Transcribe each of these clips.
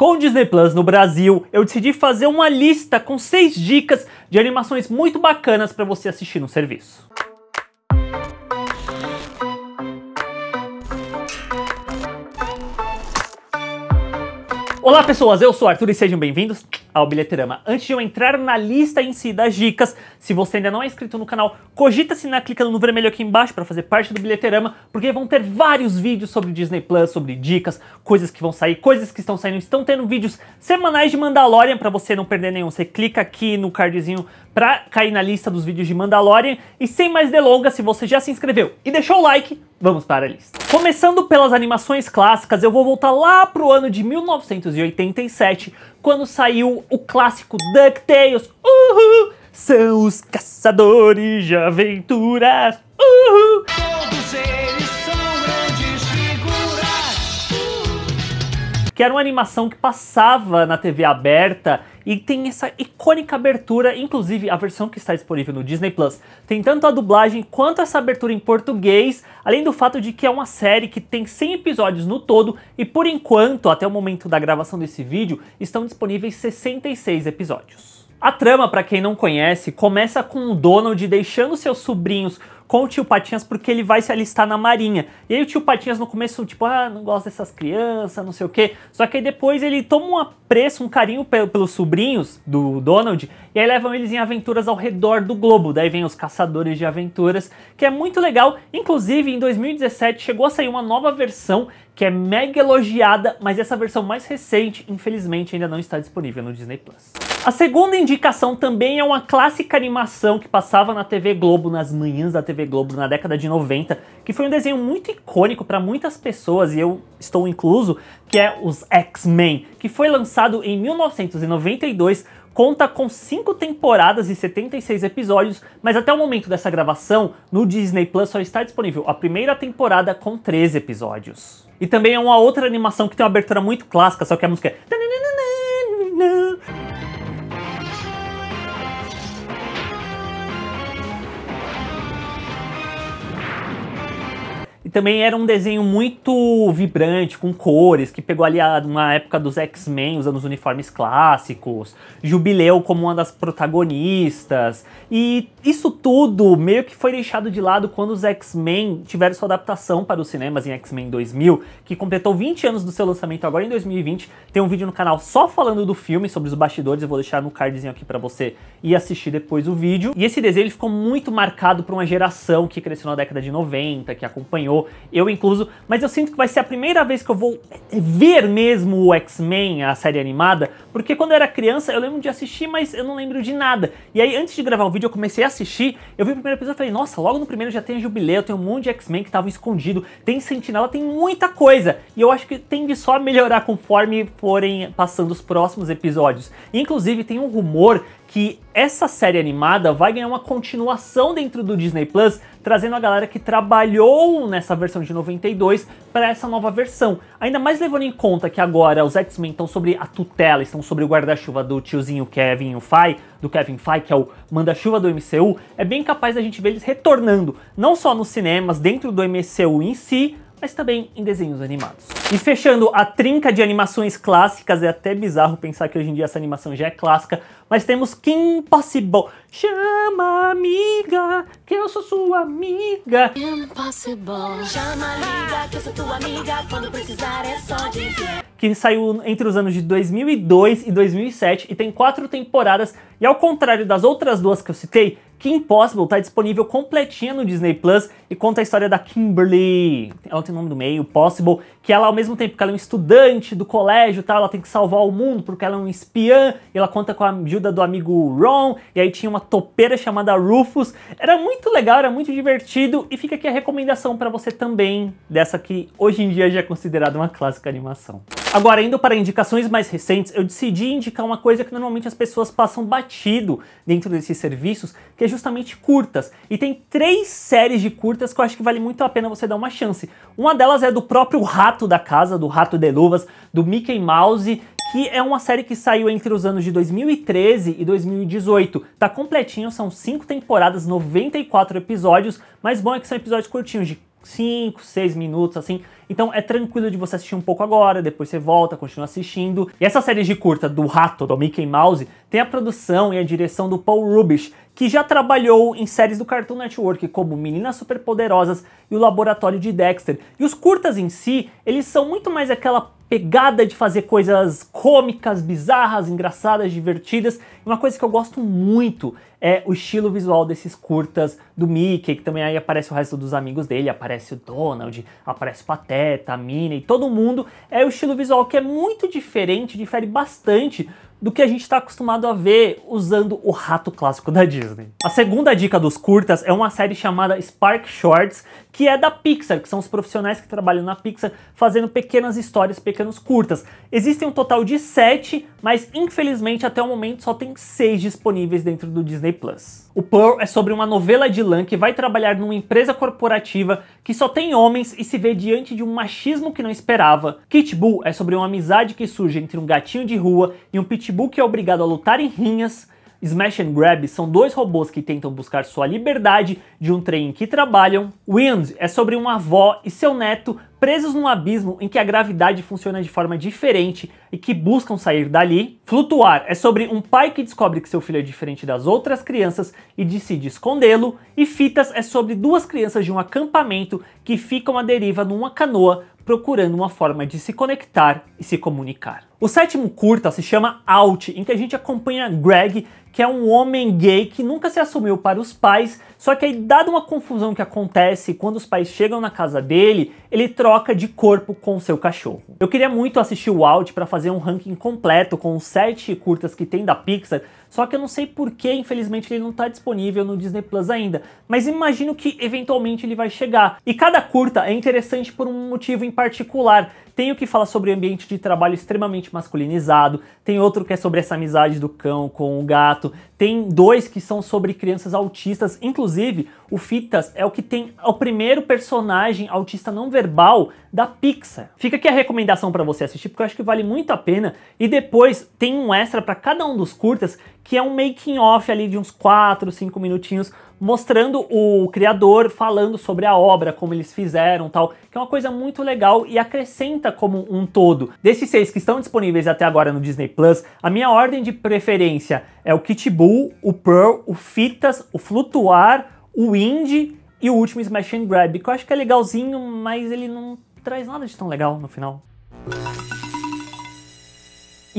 Com o Disney Plus no Brasil, eu decidi fazer uma lista com seis dicas de animações muito bacanas para você assistir no serviço. Olá pessoas, eu sou Arthur e sejam bem-vindos ao Bilheterama. Antes de eu entrar na lista em si das dicas, se você ainda não é inscrito no canal, cogita assinar clicando no vermelho aqui embaixo para fazer parte do Bilheterama, porque vão ter vários vídeos sobre Disney Plus, sobre dicas, coisas que vão sair, coisas que estão saindo, estão tendo vídeos semanais de Mandalorian para você não perder nenhum. Você clica aqui no cardzinho para cair na lista dos vídeos de Mandalorian e sem mais delongas, se você já se inscreveu e deixou o like, vamos para a lista. Começando pelas animações clássicas, eu vou voltar lá pro ano de 1987 quando saiu o clássico DuckTales. Uhul! São os caçadores de aventuras. Uhul! Todos eles que era uma animação que passava na TV aberta e tem essa icônica abertura, inclusive a versão que está disponível no Disney Plus tem tanto a dublagem quanto essa abertura em português, além do fato de que é uma série que tem 100 episódios no todo e por enquanto, até o momento da gravação desse vídeo, estão disponíveis 66 episódios. A trama, para quem não conhece, começa com o Donald deixando seus sobrinhos com o tio Patinhas porque ele vai se alistar na marinha. E aí o tio Patinhas no começo, tipo, ah, não gosta dessas crianças, não sei o quê. Só que aí depois ele toma um apreço, um carinho pelos sobrinhos do Donald e aí levam eles em aventuras ao redor do globo. Daí vem os Caçadores de Aventuras, que é muito legal. Inclusive, em 2017 chegou a sair uma nova versão que é mega elogiada, mas essa versão mais recente, infelizmente, ainda não está disponível no Disney Plus. A segunda indicação também é uma clássica animação que passava na TV Globo nas manhãs da TV TV Globo na década de 90, que foi um desenho muito icônico para muitas pessoas, e eu estou incluso, que é os X-Men, que foi lançado em 1992 conta com cinco temporadas e 76 episódios, mas até o momento dessa gravação, no Disney Plus só está disponível a primeira temporada com 13 episódios. E também é uma outra animação que tem uma abertura muito clássica, só que a música é... também era um desenho muito vibrante, com cores, que pegou ali uma época dos X-Men, usando os uniformes clássicos, Jubileu como uma das protagonistas. E isso tudo meio que foi deixado de lado quando os X-Men tiveram sua adaptação para os cinemas em X-Men 2000, que completou 20 anos do seu lançamento agora em 2020. Tem um vídeo no canal só falando do filme, sobre os bastidores, eu vou deixar no cardzinho aqui para você ir assistir depois o vídeo. E esse desenho ele ficou muito marcado por uma geração que cresceu na década de 90, que acompanhou eu incluso, mas eu sinto que vai ser a primeira vez que eu vou ver mesmo o X-Men, a série animada, porque quando eu era criança eu lembro de assistir, mas eu não lembro de nada. E aí, antes de gravar o vídeo, eu comecei a assistir, eu vi o primeiro episódio e falei, nossa, logo no primeiro já tem a Jubileu, tem um monte de X-Men que estavam escondido, tem Sentinela, tem muita coisa. E eu acho que tende só a melhorar conforme forem passando os próximos episódios. E, inclusive, tem um rumor que essa série animada vai ganhar uma continuação dentro do Disney Plus, trazendo a galera que trabalhou nessa versão de 92 para essa nova versão. Ainda mais levando em conta que agora os X-Men estão sobre a tutela, estão sobre o guarda-chuva do tiozinho Kevin o Feige, do Kevin Feige, que é o manda-chuva do MCU, é bem capaz da gente ver eles retornando, não só nos cinemas, dentro do MCU em si, mas também em desenhos animados. E fechando a trinca de animações clássicas, é até bizarro pensar que hoje em dia essa animação já é clássica, mas temos Kim Possible. Chama amiga, que eu sou sua amiga. Impossible. Chama amiga, que eu sou tua amiga, quando precisar é só dizer. Que saiu entre os anos de 2002 e 2007 e tem quatro temporadas, e ao contrário das outras duas que eu citei, Kim Possible está disponível completinha no Disney Plus e conta a história da Kimberly, ela tem o nome do meio, Possible, que ela ao mesmo tempo que ela é um estudante do colégio, tal, ela tem que salvar o mundo porque ela é um espiã, e ela conta com a ajuda do amigo Ron, e aí tinha uma topeira chamada Rufus. Era muito legal, era muito divertido e fica aqui a recomendação para você também dessa que hoje em dia já é considerada uma clássica animação. Agora, indo para indicações mais recentes, eu decidi indicar uma coisa que normalmente as pessoas passam batido dentro desses serviços, que é justamente curtas. E tem três séries de curtas que eu acho que vale muito a pena você dar uma chance. Uma delas é do próprio Rato da Casa, do Rato de Luvas, do Mickey Mouse, que é uma série que saiu entre os anos de 2013 e 2018. Tá completinho, são cinco temporadas, 94 episódios, mas bom é que são episódios curtinhos, de 5, 6 minutos, assim. Então é tranquilo de você assistir um pouco agora, depois você volta, continua assistindo. E essa série de curta do Rato, do Mickey Mouse, tem a produção e a direção do Paul Rubish, que já trabalhou em séries do Cartoon Network, como Meninas Superpoderosas e O Laboratório de Dexter. E os curtas em si, eles são muito mais aquela pegada de fazer coisas cômicas, bizarras, engraçadas, divertidas. Uma coisa que eu gosto muito é o estilo visual desses curtas do Mickey, que também aí aparece o resto dos amigos dele, aparece o Donald, aparece o Pateta, a Minnie, todo mundo. É o estilo visual que é muito diferente, difere bastante do que a gente está acostumado a ver usando o rato clássico da Disney. A segunda dica dos curtas é uma série chamada Spark Shorts, que é da Pixar, que são os profissionais que trabalham na Pixar fazendo pequenas histórias, pequenos curtas. Existem um total de sete, mas infelizmente até o momento só tem seis disponíveis dentro do Disney Plus. O Pearl é sobre uma novela de lã que vai trabalhar numa empresa corporativa que só tem homens e se vê diante de um machismo que não esperava. Kit Bull é sobre uma amizade que surge entre um gatinho de rua e um pitbull que é obrigado a lutar em rinhas. Smash and Grab são dois robôs que tentam buscar sua liberdade de um trem em que trabalham. Wind é sobre uma avó e seu neto presos num abismo em que a gravidade funciona de forma diferente e que buscam sair dali. Flutuar é sobre um pai que descobre que seu filho é diferente das outras crianças e decide escondê-lo. E Fitas é sobre duas crianças de um acampamento que ficam à deriva numa canoa procurando uma forma de se conectar e se comunicar. O sétimo curta se chama Out, em que a gente acompanha Greg, que é um homem gay que nunca se assumiu para os pais, só que aí, dada uma confusão que acontece quando os pais chegam na casa dele, ele troca troca de corpo com seu cachorro. Eu queria muito assistir o Out para fazer um ranking completo com os sete curtas que tem da Pixar só que eu não sei por que, infelizmente, ele não está disponível no Disney Plus ainda. Mas imagino que eventualmente ele vai chegar. E cada curta é interessante por um motivo em particular. Tem o que fala sobre ambiente de trabalho extremamente masculinizado, tem outro que é sobre essa amizade do cão com o gato, tem dois que são sobre crianças autistas, inclusive o Fitas é o que tem é o primeiro personagem autista não verbal da Pixar. Fica aqui a recomendação para você assistir, porque eu acho que vale muito a pena. E depois tem um extra para cada um dos curtas que é um making off ali de uns 4, 5 minutinhos mostrando o criador falando sobre a obra, como eles fizeram tal, que é uma coisa muito legal e acrescenta como um todo. Desses seis que estão disponíveis até agora no Disney Plus, a minha ordem de preferência é o Kitbull, o Pearl, o Fitas, o Flutuar, o Indy e o último Smash and Grab, que eu acho que é legalzinho, mas ele não traz nada de tão legal no final.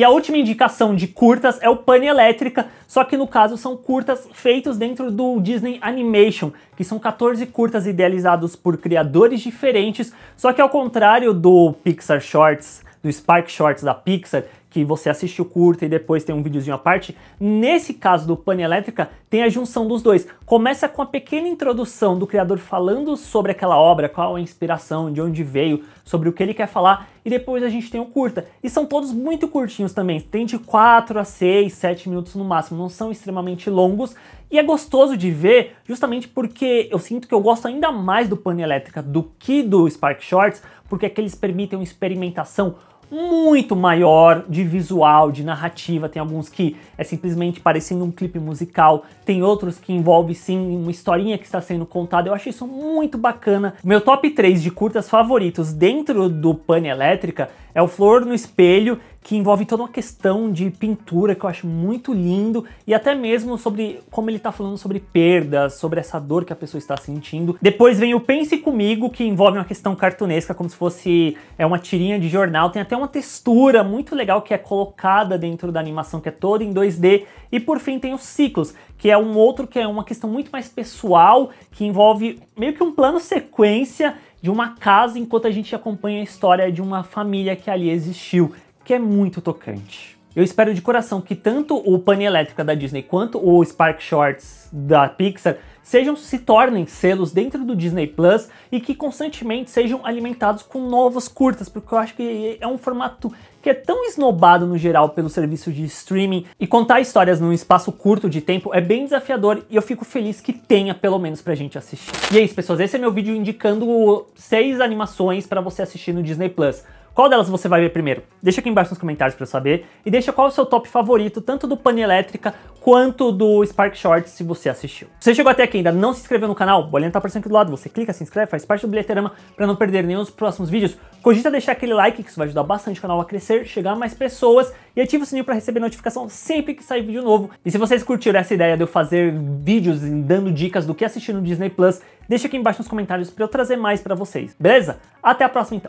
E a última indicação de curtas é o Pane Elétrica, só que no caso são curtas feitos dentro do Disney Animation, que são 14 curtas idealizados por criadores diferentes, só que ao contrário do Pixar Shorts, do Spark Shorts da Pixar, que você assiste o curta e depois tem um videozinho à parte. Nesse caso do Pane Elétrica, tem a junção dos dois. Começa com a pequena introdução do criador falando sobre aquela obra, qual a inspiração, de onde veio, sobre o que ele quer falar, e depois a gente tem o curta. E são todos muito curtinhos também, tem de 4 a 6, 7 minutos no máximo, não são extremamente longos, e é gostoso de ver justamente porque eu sinto que eu gosto ainda mais do Pane Elétrica do que do Spark Shorts, porque aqueles é permitem uma experimentação muito maior de visual, de narrativa. Tem alguns que é simplesmente parecendo um clipe musical, tem outros que envolve sim uma historinha que está sendo contada. Eu achei isso muito bacana. Meu top 3 de curtas favoritos dentro do Pane Elétrica é o Flor no Espelho que envolve toda uma questão de pintura que eu acho muito lindo e até mesmo sobre como ele está falando sobre perdas, sobre essa dor que a pessoa está sentindo. Depois vem o Pense Comigo, que envolve uma questão cartunesca, como se fosse é uma tirinha de jornal. Tem até uma textura muito legal que é colocada dentro da animação, que é toda em 2D. E por fim tem os Ciclos, que é um outro que é uma questão muito mais pessoal, que envolve meio que um plano sequência de uma casa enquanto a gente acompanha a história de uma família que ali existiu que é muito tocante. Eu espero de coração que tanto o Pane Elétrica da Disney quanto o Spark Shorts da Pixar sejam se tornem selos dentro do Disney Plus e que constantemente sejam alimentados com novos curtas, porque eu acho que é um formato que é tão esnobado no geral pelo serviço de streaming e contar histórias num espaço curto de tempo é bem desafiador e eu fico feliz que tenha pelo menos pra gente assistir. E é isso, pessoas, esse é meu vídeo indicando seis animações para você assistir no Disney Plus. Qual delas você vai ver primeiro? Deixa aqui embaixo nos comentários para eu saber e deixa qual é o seu top favorito, tanto do Pane Elétrica quanto do Spark Shorts, se você assistiu. Se você chegou até aqui e ainda não se inscreveu no canal, o bolinho tá aparecendo aqui do lado, você clica, se inscreve, faz parte do Bilheterama para não perder nenhum dos próximos vídeos. Cogita deixar aquele like, que isso vai ajudar bastante o canal a crescer, chegar a mais pessoas e ativa o sininho para receber notificação sempre que sair vídeo novo. E se vocês curtiram essa ideia de eu fazer vídeos dando dicas do que assistir no Disney Plus, deixa aqui embaixo nos comentários para eu trazer mais para vocês, beleza? Até a próxima então!